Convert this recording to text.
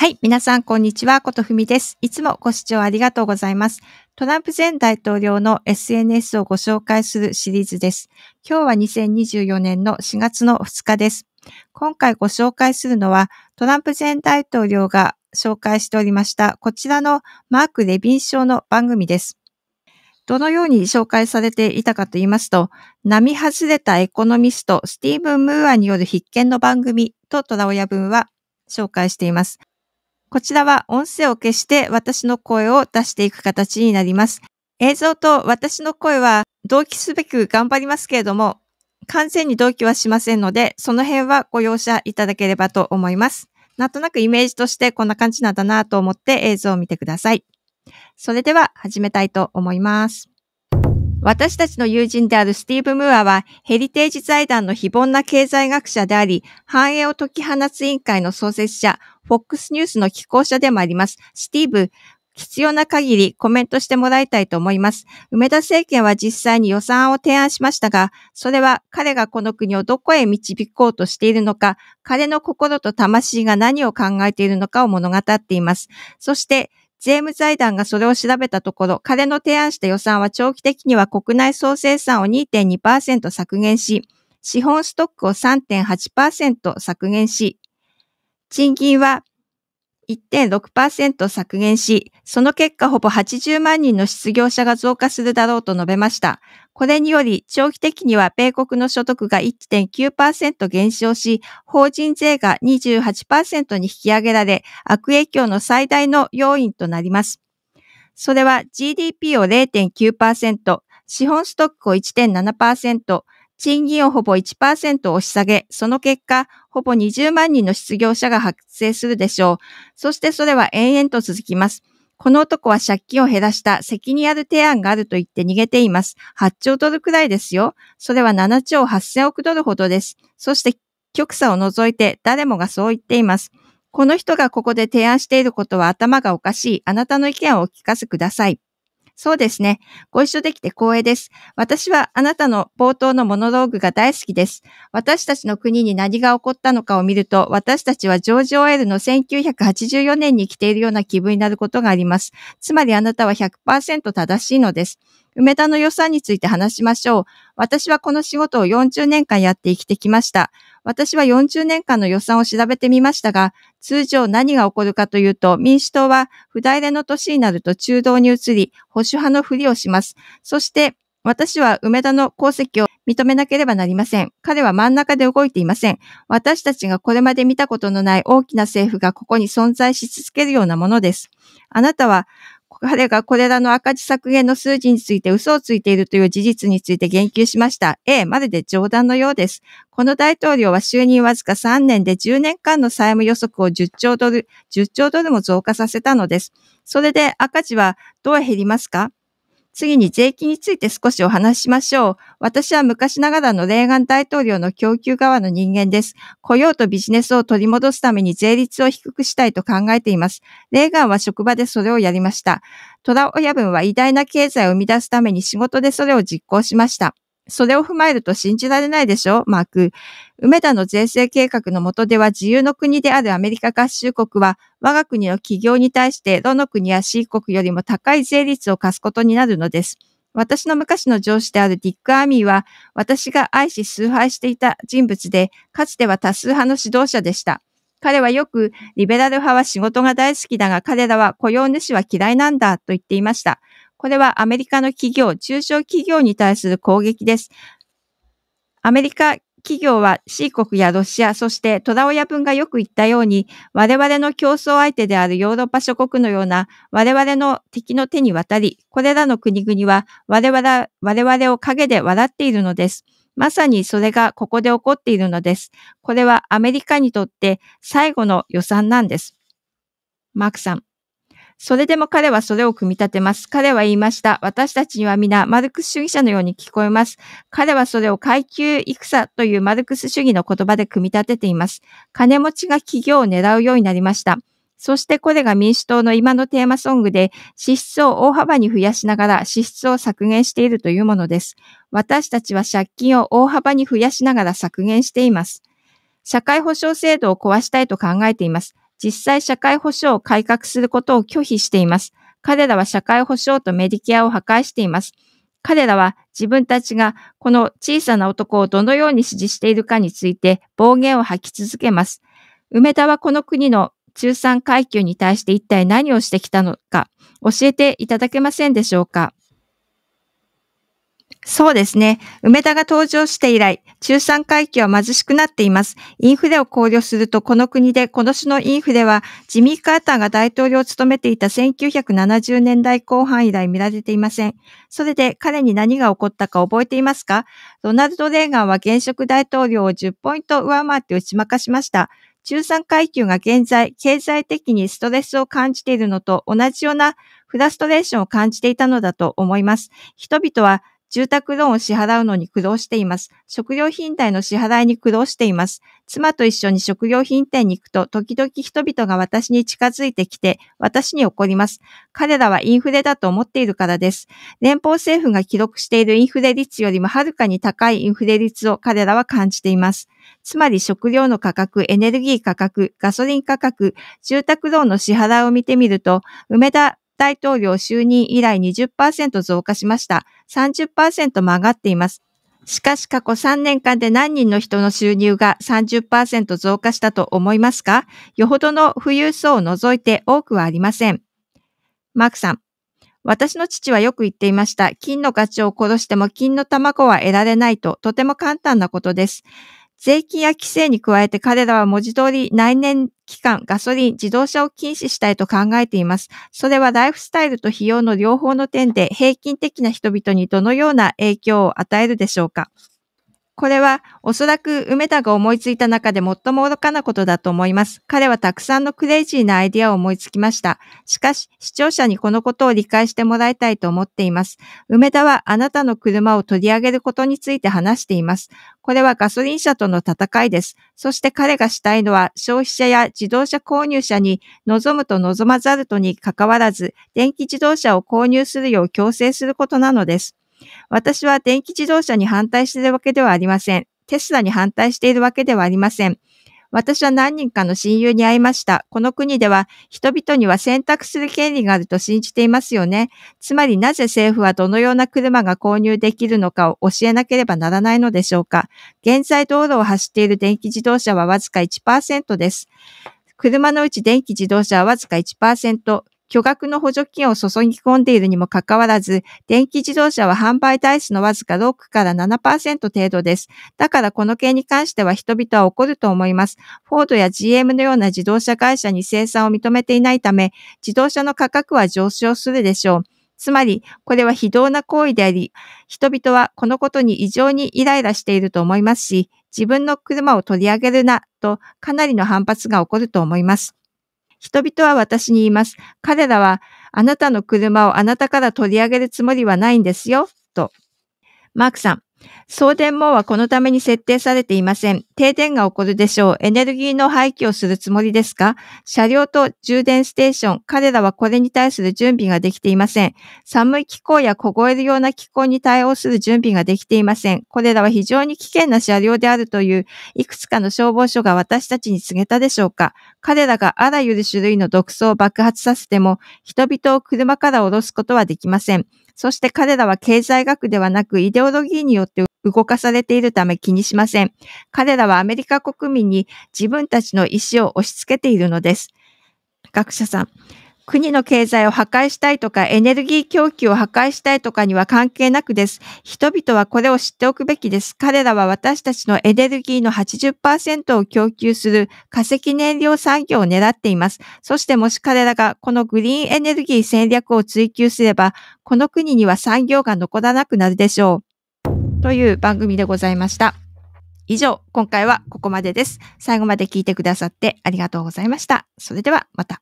はい。皆さん、こんにちは。ことふみです。いつもご視聴ありがとうございます。トランプ前大統領の SNS をご紹介するシリーズです。今日は2024年の4月の2日です。今回ご紹介するのは、トランプ前大統領が紹介しておりました、こちらのマーク・レビン賞の番組です。どのように紹介されていたかと言いますと、並外れたエコノミスト、スティーブン・ムーアによる必見の番組と虎親文は紹介しています。こちらは音声を消して私の声を出していく形になります。映像と私の声は同期すべく頑張りますけれども、完全に同期はしませんので、その辺はご容赦いただければと思います。なんとなくイメージとしてこんな感じなんだなと思って映像を見てください。それでは始めたいと思います。私たちの友人であるスティーブ・ムーアは、ヘリテージ財団の非凡な経済学者であり、繁栄を解き放つ委員会の創設者、FOX ニュースの寄稿者でもあります。スティーブ、必要な限りコメントしてもらいたいと思います。梅田政権は実際に予算案を提案しましたが、それは彼がこの国をどこへ導こうとしているのか、彼の心と魂が何を考えているのかを物語っています。そして、税務財団がそれを調べたところ、彼の提案した予算は長期的には国内総生産を2.2%削減し、資本ストックを3.8%削減し、賃金は1.6%削減し、その結果ほぼ80万人の失業者が増加するだろうと述べました。これにより、長期的には米国の所得が1.9%減少し、法人税が28%に引き上げられ、悪影響の最大の要因となります。それは GDP を0.9%、資本ストックを1.7%、賃金をほぼ1%押し下げ、その結果、ほぼ20万人の失業者が発生するでしょう。そしてそれは延々と続きます。この男は借金を減らした責任ある提案があると言って逃げています。8兆ドルくらいですよ。それは7兆8000億ドルほどです。そして極左を除いて誰もがそう言っています。この人がここで提案していることは頭がおかしい。あなたの意見をお聞かせください。そうですね。ご一緒できて光栄です。私はあなたの冒頭のモノローグが大好きです。私たちの国に何が起こったのかを見ると、私たちはジョージ・オエルの1984年に来ているような気分になることがあります。つまりあなたは100%正しいのです。梅田の予算について話しましょう。私はこの仕事を40年間やって生きてきました。私は40年間の予算を調べてみましたが、通常何が起こるかというと、民主党は不代れの年になると中道に移り、保守派のふりをします。そして、私は梅田の功績を認めなければなりません。彼は真ん中で動いていません。私たちがこれまで見たことのない大きな政府がここに存在し続けるようなものです。あなたは彼がこれらの赤字削減の数字について嘘をついているという事実について言及しました。ええ、まるで冗談のようです。この大統領は就任わずか3年で10年間の債務予測を10兆ドル、10兆ドルも増加させたのです。それで赤字はどう減りますか次に税金について少しお話ししましょう。私は昔ながらのレーガン大統領の供給側の人間です。雇用とビジネスを取り戻すために税率を低くしたいと考えています。レーガンは職場でそれをやりました。虎親分は偉大な経済を生み出すために仕事でそれを実行しました。それを踏まえると信じられないでしょマーク。梅田の税制計画の下では自由の国であるアメリカ合衆国は我が国の企業に対してどの国や C 国よりも高い税率を課すことになるのです。私の昔の上司であるディック・アーミーは私が愛し崇拝していた人物で、かつては多数派の指導者でした。彼はよく、リベラル派は仕事が大好きだが彼らは雇用主は嫌いなんだと言っていました。これはアメリカの企業、中小企業に対する攻撃です。アメリカ企業は C 国やロシア、そして虎親分がよく言ったように、我々の競争相手であるヨーロッパ諸国のような我々の敵の手に渡り、これらの国々は我々我々を陰で笑っているのです。まさにそれがここで起こっているのです。これはアメリカにとって最後の予算なんです。マークさん。それでも彼はそれを組み立てます。彼は言いました。私たちには皆、マルクス主義者のように聞こえます。彼はそれを階級戦というマルクス主義の言葉で組み立てています。金持ちが企業を狙うようになりました。そしてこれが民主党の今のテーマソングで、支出を大幅に増やしながら支出を削減しているというものです。私たちは借金を大幅に増やしながら削減しています。社会保障制度を壊したいと考えています。実際社会保障を改革することを拒否しています。彼らは社会保障とメディケアを破壊しています。彼らは自分たちがこの小さな男をどのように支持しているかについて暴言を吐き続けます。梅田はこの国の中産階級に対して一体何をしてきたのか教えていただけませんでしょうかそうですね。梅田が登場して以来、中産階級は貧しくなっています。インフレを考慮すると、この国で今年のインフレは、ジミー・カーターが大統領を務めていた1970年代後半以来見られていません。それで彼に何が起こったか覚えていますかロナルド・レーガンは現職大統領を10ポイント上回って打ち負かしました。中産階級が現在、経済的にストレスを感じているのと同じようなフラストレーションを感じていたのだと思います。人々は住宅ローンを支払うのに苦労しています。食料品代の支払いに苦労しています。妻と一緒に食料品店に行くと、時々人々が私に近づいてきて、私に怒ります。彼らはインフレだと思っているからです。連邦政府が記録しているインフレ率よりもはるかに高いインフレ率を彼らは感じています。つまり食料の価格、エネルギー価格、ガソリン価格、住宅ローンの支払いを見てみると、梅田大統領就任以来20%増加しました。30%も上がっています。しかし過去3年間で何人の人の収入が30%増加したと思いますかよほどの富裕層を除いて多くはありません。マークさん。私の父はよく言っていました。金のガチを殺しても金の卵は得られないと、とても簡単なことです。税金や規制に加えて彼らは文字通り内燃期間、ガソリン、自動車を禁止したいと考えています。それはライフスタイルと費用の両方の点で平均的な人々にどのような影響を与えるでしょうかこれはおそらく梅田が思いついた中で最も愚かなことだと思います。彼はたくさんのクレイジーなアイディアを思いつきました。しかし、視聴者にこのことを理解してもらいたいと思っています。梅田はあなたの車を取り上げることについて話しています。これはガソリン車との戦いです。そして彼がしたいのは消費者や自動車購入者に望むと望まざるとに関わらず、電気自動車を購入するよう強制することなのです。私は電気自動車に反対しているわけではありません。テスラに反対しているわけではありません。私は何人かの親友に会いました。この国では人々には選択する権利があると信じていますよね。つまりなぜ政府はどのような車が購入できるのかを教えなければならないのでしょうか。現在道路を走っている電気自動車はわずか1%です。車のうち電気自動車はわずか1%、巨額の補助金を注ぎ込んでいるにもかかわらず、電気自動車は販売台数のわずか6から7%程度です。だからこの件に関しては人々は怒ると思います。フォードや GM のような自動車会社に生産を認めていないため、自動車の価格は上昇するでしょう。つまり、これは非道な行為であり、人々はこのことに異常にイライラしていると思いますし、自分の車を取り上げるな、とかなりの反発が起こると思います。人々は私に言います。彼らはあなたの車をあなたから取り上げるつもりはないんですよ、と。マークさん、送電網はこのために設定されていません。停電が起こるでしょう。エネルギーの廃棄をするつもりですか車両と充電ステーション、彼らはこれに対する準備ができていません。寒い気候や凍えるような気候に対応する準備ができていません。これらは非常に危険な車両であるという、いくつかの消防署が私たちに告げたでしょうか彼らがあらゆる種類の毒素を爆発させても、人々を車から降ろすことはできません。そして彼らは経済学ではなくイデオロギーによって動かされているため気にしません。彼らはアメリカ国民に自分たちの意思を押し付けているのです。学者さん。国の経済を破壊したいとかエネルギー供給を破壊したいとかには関係なくです。人々はこれを知っておくべきです。彼らは私たちのエネルギーの80%を供給する化石燃料産業を狙っています。そしてもし彼らがこのグリーンエネルギー戦略を追求すれば、この国には産業が残らなくなるでしょう。という番組でございました。以上、今回はここまでです。最後まで聞いてくださってありがとうございました。それではまた。